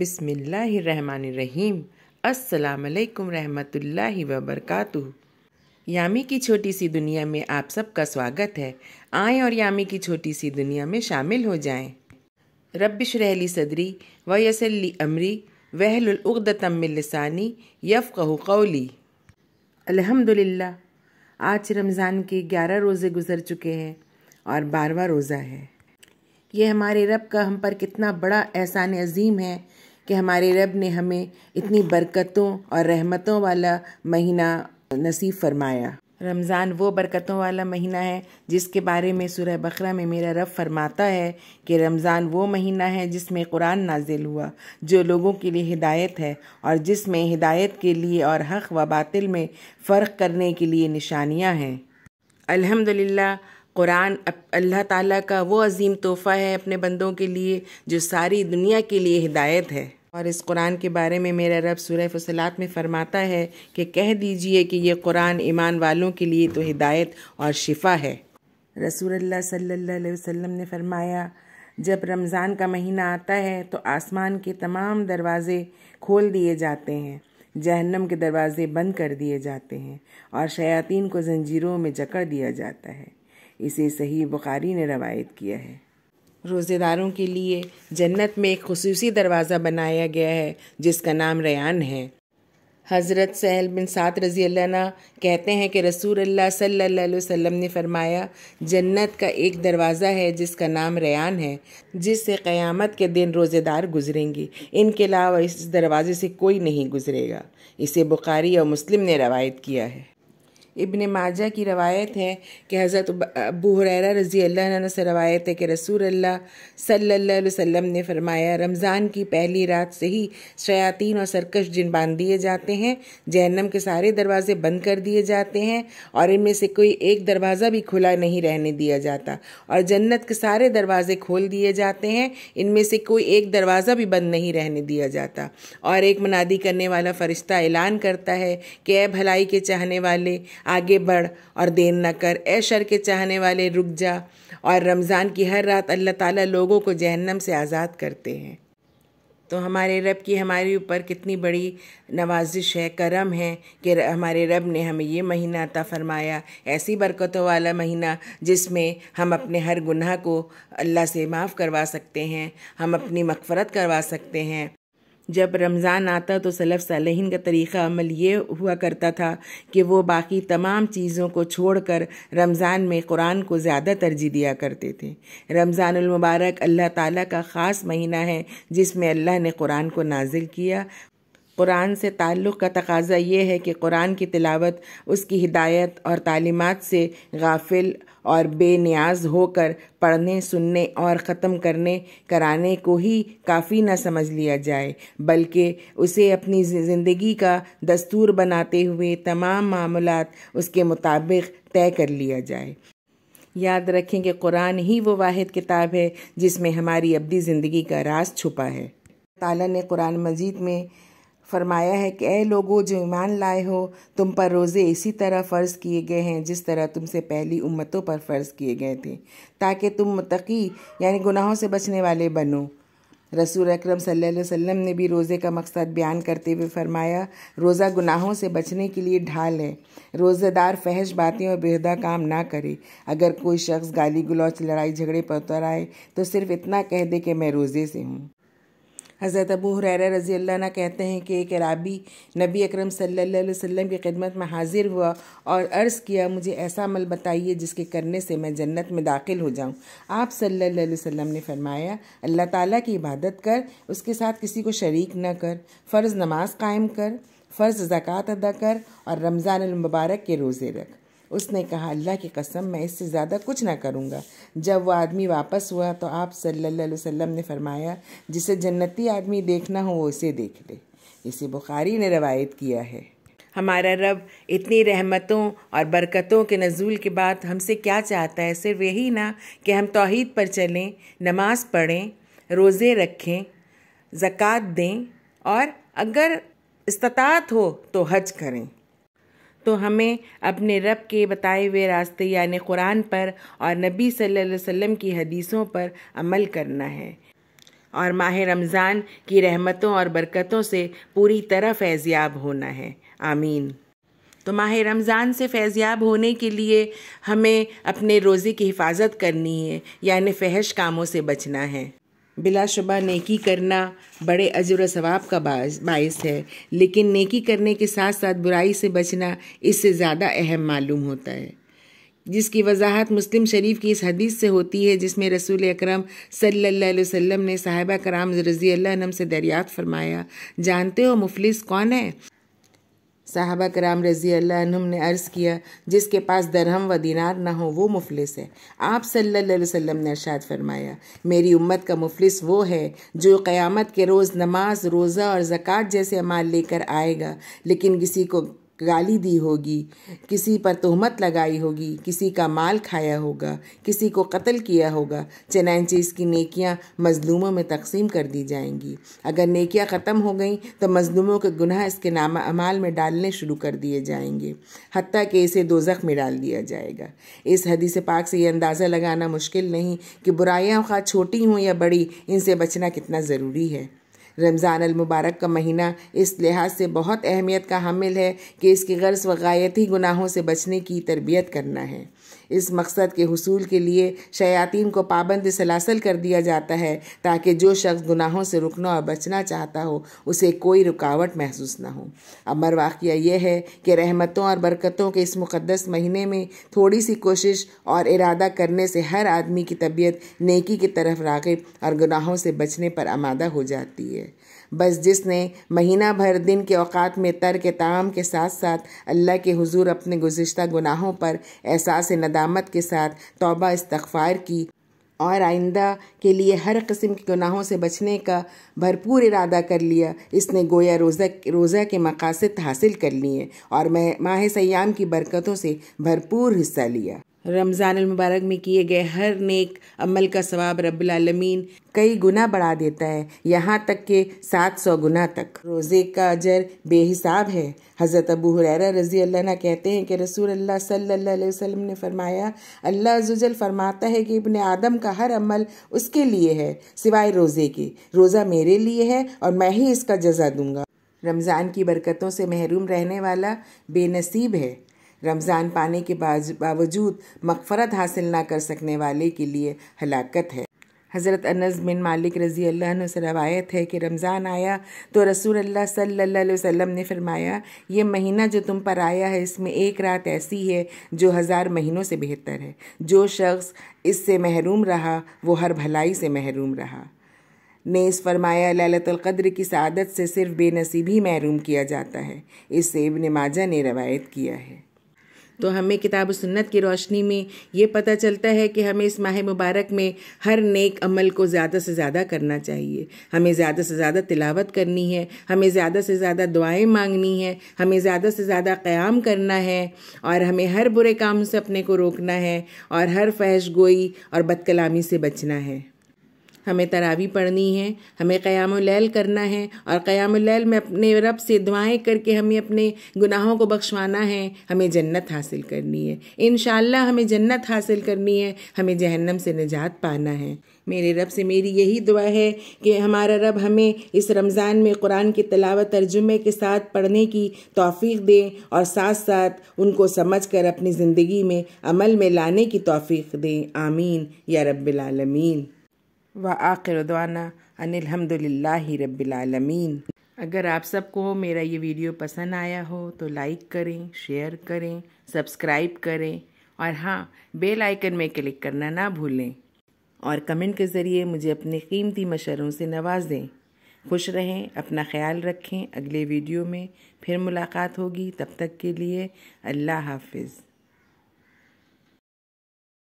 बिसमीम असलकम रहमतुल्ला वबरकत यामी की छोटी सी दुनिया में आप सबका स्वागत है आए और यामी की छोटी सी दुनिया में शामिल हो जाएं। रब्बिश रहली सदरी वयसली अमरी वहलतमिलसानी यफ़ कौली अल्हम्दुलिल्लाह आज रमज़ान के ग्यारह रोज़े गुजर चुके हैं और बारवा रोज़ा है ये हमारे रब का हम पर कितना बड़ा एहसान अजीम है कि हमारे रब ने हमें इतनी बरकतों और रहमतों वाला महीना नसीब फरमाया रमज़ान वो बरकतों वाला महीना है जिसके बारे में सुरह बकरा में मेरा रब फरमाता है कि रमज़ान वो महीना है जिसमें कुरान नाजिल हुआ जो लोगों के लिए हिदायत है और जिसमें हिदायत के लिए और हक व बातिल में फ़र्क करने के लिए निशानियाँ हैं अल्हम्दुलिल्लाह कुरान अल्लाह ताला का वो अजीम तोहफ़ा है अपने बंदों के लिए जो सारी दुनिया के लिए हिदायत है और इस कुरान के बारे में मेरा रब सूर्य फसलात में फ़रमाता है कि कह दीजिए कि यह कुरान ईमान वालों के लिए तो हिदायत और शिफा है रसूल सल्लल्लाहु अलैहि वसल्लम ने फरमाया जब रमज़ान का महीना आता है तो आसमान के तमाम दरवाज़े खोल दिए जाते हैं जहन्नम के दरवाज़े बंद कर दिए जाते हैं और शयातीन को जंजीरों में जकड़ दिया जाता है इसे सही बुखारी ने रवायत किया है रोज़ेदारों के लिए जन्नत में एक खसूसी दरवाज़ा बनाया गया है जिसका नाम रयान है हज़रत सहल बिन सात रज़ी अल्लाह कहते हैं कि रसूल अल्लाह सल्लल्लाहु वसल्लम ने फरमाया जन्नत का एक दरवाज़ा है जिसका नाम रयान है जिससे क़यामत के दिन रोज़ेदार गुजरेंगे इनके अलावा इस दरवाज़े से कोई नहीं गुजरेगा इसे बुखारी और मुस्लिम ने रवायत किया है इब्ने माजा की रवायत है कि हज़रत अबू हुरैरा रज़ी अल्लाह से रवायत है कि रसूल अल्लाह सल्लल्लाहु अलैहि वसल्लम ने फरमाया रमज़ान की पहली रात से ही शयातीन और सरकश जिन बांध दिए जाते हैं जहन्नम के सारे दरवाजे बंद कर दिए जाते हैं और इनमें से कोई एक दरवाज़ा भी खुला नहीं रहने दिया जाता और जन्नत के सारे दरवाजे खोल दिए जाते हैं इनमें से कोई एक दरवाज़ा भी बंद नहीं रहने दिया जाता और एक मनादी करने वाला फ़रिश्ता ऐलान करता है कि ए भलाई के चाहने वाले आगे बढ़ और देर न कर ए शर के चाहने वाले रुक जा और रमज़ान की हर रात अल्लाह ताला लोगों को जहन्नम से आज़ाद करते हैं तो हमारे रब की हमारे ऊपर कितनी बड़ी नवाजिश है करम है कि हमारे रब ने हमें ये महीना अता फरमाया ऐसी बरकतों वाला महीना जिसमें हम अपने हर गुनाह को अल्लाह से माफ़ करवा सकते हैं हम अपनी मगफरत करवा सकते हैं जब रमज़ान आता तो सलफ़ सालहीन का तरीक़ा अमल ये हुआ करता था कि वो बाकी तमाम चीज़ों को छोड़कर रमज़ान में कुरान को ज़्यादा तरजीह दिया करते थे रमज़ानमबारक अल्लाह ताला का ख़ास महीना है जिसमें अल्लाह ने कुरान को नाजिल किया कुरान से ताल्लुक़ का तकाजा ये है कि कुरान की तिलावत उसकी हिदायत और तालीमत से गाफिल और बेनियाज होकर पढ़ने सुनने और ख़त्म करने कराने को ही काफ़ी ना समझ लिया जाए बल्कि उसे अपनी ज़िंदगी का दस्तूर बनाते हुए तमाम मामला उसके मुताबिक तय कर लिया जाए याद रखें कि कुरान ही वो वाहिद किताब है जिसमें हमारी अबदी ज़िंदगी का रास छुपा है ताला ने कुरान मजीद में फरमाया है कि ए लोगों जो ईमान लाए हो तुम पर रोज़े इसी तरह फ़र्ज़ किए गए हैं जिस तरह तुमसे पहली उम्मतों पर फ़र्ज़ किए गए थे ताकि तुम मतकी यानी गुनाहों से बचने वाले बनो रसूल अकरम सल्लल्लाहु अलैहि वसल्लम ने भी रोज़े का मकसद बयान करते हुए फरमाया रोज़ा गुनाहों से बचने के लिए ढाल है रोज़ेदार फहश बातें और बेहदा काम ना करे अगर कोई शख्स गाली गुलौच लड़ाई झगड़े पर उतर आए तो सिर्फ इतना कह दे कि मैं रोज़े से हूँ हज़रत अबू हुरैरा रज़ी अल्लाह कहते हैं कि एक अराबी नबी अकरम सल्लल्लाहु अलैहि वसल्लम की खिदमत में हाजिर हुआ और अर्ज़ किया मुझे ऐसा अमल बताइए जिसके करने से मैं जन्नत में दाखिल हो जाऊँ आप सल्लल्लाहु अलैहि वसल्लम ने फरमाया अल्लाह ताला की इबादत कर उसके साथ किसी को शरीक न कर फ़र्ज़ नमाज कायम कर फ़र्ज़ ज़क़़त अदा कर और रमज़ानमबारक के रोज़े रख उसने कहा अल्लाह की कसम मैं इससे ज़्यादा कुछ ना करूँगा जब वह आदमी वापस हुआ तो आप सल्लल्लाहु अलैहि वसल्लम ने फरमाया जिसे जन्नती आदमी देखना हो वो उसे देख ले इसे बुखारी ने रवायत किया है हमारा रब इतनी रहमतों और बरकतों के नज़ूल के बाद हमसे क्या चाहता है सिर्फ यही ना कि हम तोहद पर चलें नमाज़ पढ़ें रोज़े रखें जक़ात दें और अगर इस्तात हो तो हज करें तो हमें अपने रब के बताए हुए रास्ते यानि कुरान पर और नबी सल्लल्लाहु अलैहि वसल्लम की हदीसों पर अमल करना है और माह रमज़ान की रहमतों और बरकतों से पूरी तरह फैज़याब होना है आमीन तो माह रमज़ान से फैज़याब होने के लिए हमें अपने रोज़े की हिफाजत करनी है यानि फहश कामों से बचना है बिलाशुबा नेकी करना बड़े अजर सवाब का बायस है लेकिन नेकी करने के साथ साथ बुराई से बचना इससे ज़्यादा अहम मालूम होता है जिसकी वजाहत मुस्लिम शरीफ की इस हदीस से होती है जिसमें रसूल अक्रम सल्लल्लाहु वसल्लम ने साहिबा कराम रज़ी अल्लाह से दरियात फरमाया जानते हो मुफलिस कौन है साहबा कराम रजी अल्लाम ने अर्ज़ किया जिसके पास दरहम व दिनार ना हो वो मुफलिस है आप सल्लल्लाहु अलैहि वसल्लम ने अर्शात फरमाया मेरी उम्मत का मुफलिस वो है जो क़यामत के रोज़ नमाज रोज़ा और ज़क़़त जैसे अमाल लेकर आएगा लेकिन किसी को गाली दी होगी किसी पर तोहमत लगाई होगी किसी का माल खाया होगा किसी को कत्ल किया होगा चीज की नेकियां मजलूमों में तकसीम कर दी जाएंगी अगर नेकियां ख़त्म हो गई तो मजलूमों के गुनाह इसके नाम अमाल में डालने शुरू कर दिए जाएंगे हती कि इसे दो जख्म में डाल दिया जाएगा इस हदीस पाक से ये अंदाज़ा लगाना मुश्किल नहीं कि बुराइयाँ खा छोटी हों या बड़ी इनसे बचना कितना ज़रूरी है रमज़ान मुबारक का महीना इस लिहाज से बहुत अहमियत का हामिल है कि इसकी गर्ज व गायती गुनाहों से बचने की तरबियत करना है इस मकसद के हसूल के लिए शयातीन को पाबंद सलासल कर दिया जाता है ताकि जो शख्स गुनाहों से रुकना और बचना चाहता हो उसे कोई रुकावट महसूस ना हो अमर वाक़ यह है कि रहमतों और बरकतों के इस मुक़दस महीने में थोड़ी सी कोशिश और इरादा करने से हर आदमी की तबीयत नेकी की तरफ रागब और गुनाहों से बचने पर आमादा हो जाती है बस जिसने महीना भर दिन के औकात में तर के ताम के साथ साथ अल्लाह के हुजूर अपने गुज्त गुनाहों पर एहसास नदामत के साथ तोबा इस्तफ़ार की और आइंदा के लिए हर कस्म के गुनाहों से बचने का भरपूर इरादा कर लिया इसने गोया रोज़ा रोज़ा के मकासद हासिल कर लिए और मैं माह सयाम की बरकतों से भरपूर हिस्सा लिया रमज़ान मुबारक में किए गए हर नेक अमल का सवाब रबालमीन कई गुना बढ़ा देता है यहाँ तक के सात सौ गुना तक रोज़े का अजर बेहिसाब है हज़रत अबू हुरैरा रज़ी अल्लाह कहते हैं कि रसूल अल्लाह सल्लल्लाहु अलैहि वसल्लम ने फरमाया अल्लाह जुजल फरमाता है कि इबन आदम का हर अमल उसके लिए है सिवाय रोज़े के रोज़ा मेरे लिए है और मैं ही इसका जजा दूंगा रमज़ान की बरकतों से महरूम रहने वाला बेनसीब है रमज़ान पाने के बावजूद मकफ़रत हासिल ना कर सकने वाले के लिए हलाकत है हज़रत अनस बिन मालिक रज़ी अल्लाह से रवायत है कि रमज़ान आया तो रसूल अल्लाह सल्लल्लाहु अलैहि वसल्लम ने फ़रमाया ये महीना जो तुम पर आया है इसमें एक रात ऐसी है जो हज़ार महीनों से बेहतर है जो शख्स इससे महरूम रहा वो हर भलाई से महरूम रहा ने इस फरमाया ललतुल्क़द्र की सादत से सिर्फ बेनसीबी महरूम किया जाता है इससे इब्न माजा ने रवायत किया है तो हमें किताब सुन्नत की रोशनी में ये पता चलता है कि हमें इस माह मुबारक में हर नेक अमल को ज़्यादा से ज़्यादा करना चाहिए हमें ज़्यादा से ज़्यादा तिलावत करनी है हमें ज़्यादा से ज़्यादा दुआएं मांगनी है हमें ज़्यादा से ज़्यादा क़्याम करना है और हमें हर बुरे काम से अपने को रोकना है और हर फैश गोई और बदकलामी से बचना है हमें तरावी पढ़नी है हमें क़याम लैल करना है और क़याम लैल में अपने रब से दुआएं करके हमें अपने गुनाहों को बख्शवाना है हमें जन्नत हासिल करनी है इन हमें जन्नत हासिल करनी है हमें जहन्नम से निजात पाना है मेरे रब से मेरी यही दुआ है कि हमारा रब हमें इस रमज़ान में कुरान की तलावत तर्जुमे के साथ पढ़ने की तोफ़ी दे और साथ साथ उनको समझ कर अपनी ज़िंदगी में अमल में लाने की तोफ़ी दे आमीन या रब्बिल व आखिर दवाना अनिलहमदिल्ला रबालमीन अगर आप सबको मेरा ये वीडियो पसंद आया हो तो लाइक करें शेयर करें सब्सक्राइब करें और हाँ बेल आइकन में क्लिक करना ना भूलें और कमेंट के ज़रिए मुझे अपने कीमती मशरों से नवाजें खुश रहें अपना ख्याल रखें अगले वीडियो में फिर मुलाकात होगी तब तक के लिए अल्लाह हाफिज़